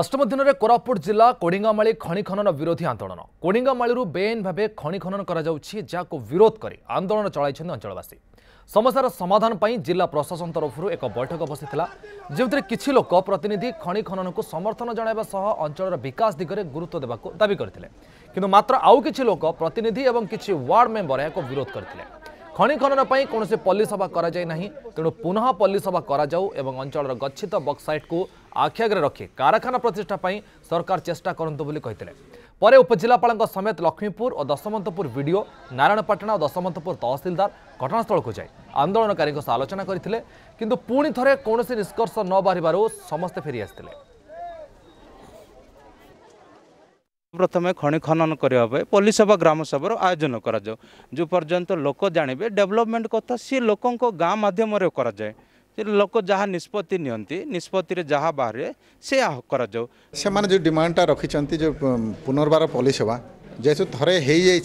ଅଷ୍ଟମ ଦିନରେ କୋରାପୁଟ ଜିଲ୍ଲା କୋଡିଙ୍ଗାମାଳି ଖଣି ଖନନ ବିରୋଧୀ ଆନ୍ଦୋଳନ କୋଡିଙ୍ଗାମାଳିରୁ ବେଆଇନ ଭାବେ ଖଣି ଖନନ କରାଯାଉଛି ଯାହାକୁ ବିରୋଧ କରି ଆନ୍ଦୋଳନ ଚଳାଇଛନ୍ତି ଅଞ୍ଚଳବାସୀ ସମସ୍ୟାର ସମାଧାନ ପାଇଁ ଜିଲ୍ଲା ପ୍ରଶାସନ ତରଫରୁ ଏକ ବୈଠକ ବସିଥିଲା ଯେଉଁଥିରେ କିଛି ଲୋକ ପ୍ରତିନିଧି ଖଣି ଖନନକୁ ସମର୍ଥନ ଜଣାଇବା ସହ ଅଞ୍ଚଳର ବିକାଶ ଦିଗରେ ଗୁରୁତ୍ୱ ଦେବାକୁ ଦାବି କରିଥିଲେ କିନ୍ତୁ ମାତ୍ର ଆଉ କିଛି ଲୋକ ପ୍ରତିନିଧି ଏବଂ କିଛି ୱାର୍ଡ ମେମ୍ବର ଏହାକୁ ବିରୋଧ କରିଥିଲେ ଖଣି ଖନନ ପାଇଁ କୌଣସି ପଲ୍ଲୀସଭା କରାଯାଇ ନାହିଁ ତେଣୁ ପୁନଃ ପଲ୍ଲୀସଭା କରାଯାଉ ଏବଂ ଅଞ୍ଚଳର ଗଚ୍ଛିତ ବକ୍ସାଇଟ୍କୁ ଆଖ୍ୟାଗରେ ରଖି କାରଖାନା ପ୍ରତିଷ୍ଠା ପାଇଁ ସରକାର ଚେଷ୍ଟା କରନ୍ତୁ ବୋଲି କହିଥିଲେ ପରେ ଉପଜିଲ୍ଲାପାଳଙ୍କ ସମେତ ଲକ୍ଷ୍ମୀପୁର ଓ ଦଶମନ୍ତପୁର ବିଡ଼ିଓ ନାରାୟଣପାଟଣା ଓ ଦଶମନ୍ତପୁର ତହସିଲଦାର ଘଟଣାସ୍ଥଳକୁ ଯାଇ ଆନ୍ଦୋଳନକାରୀଙ୍କ ସହ ଆଲୋଚନା କରିଥିଲେ କିନ୍ତୁ ପୁଣି ଥରେ କୌଣସି ନିଷ୍କର୍ଷ ନ ବାହାରିବାରୁ ସମସ୍ତେ ଫେରି ଆସିଥିଲେ প্রথমে খনি খনন করা পল্লীসভা গ্রামসভার আয়োজন করা যাও যে পর্যন্ত লোক জাঁবে ডেভেলপমেন্ট কথা সি লোক গাঁ মাধ্যমে করা যায় লোক যা নিষ্পতি নিতে নিষ্পতি যা বাহারে সে করা যাও সে যে ডিমান্ডটা রাখিছেন যে পুনর্বার পল্লীসভা যেহেতু থরে হয়ে যাই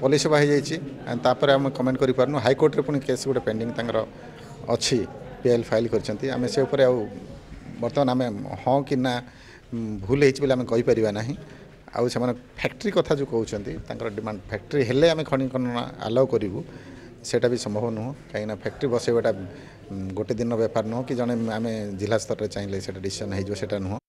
পল্লীসভা হয়ে যাই তাপরে আমি কমেন্ট করে পারু হাইকোর্টে পুঁ কেস গোটে পেন্ডিং তাঁর অল ফাইল করছেন আমি সে উপরে আর্তমান আমি হ কি না ভুল হয়েছি বলে আমি কইপারা না ଆଉ ସେମାନେ ଫ୍ୟାକ୍ଟ୍ରି କଥା ଯେଉଁ କହୁଛନ୍ତି ତାଙ୍କର ଡିମାଣ୍ଡ ଫ୍ୟାକ୍ଟ୍ରି ହେଲେ ଆମେ ଖଣିଖନନ ଆଲାଉ କରିବୁ ସେଇଟା ବି ସମ୍ଭବ ନୁହଁ କାହିଁକିନା ଫ୍ୟାକ୍ଟ୍ରି ବସେଇବାଟା ଗୋଟେ ଦିନ ବେପାର ନୁହଁ କି ଜଣେ ଆମେ ଜିଲ୍ଲା ସ୍ତରରେ ଚାହିଁଲେ ସେଇଟା ଡିସିସନ୍ ହେଇଯିବ ସେଇଟା ନୁହଁ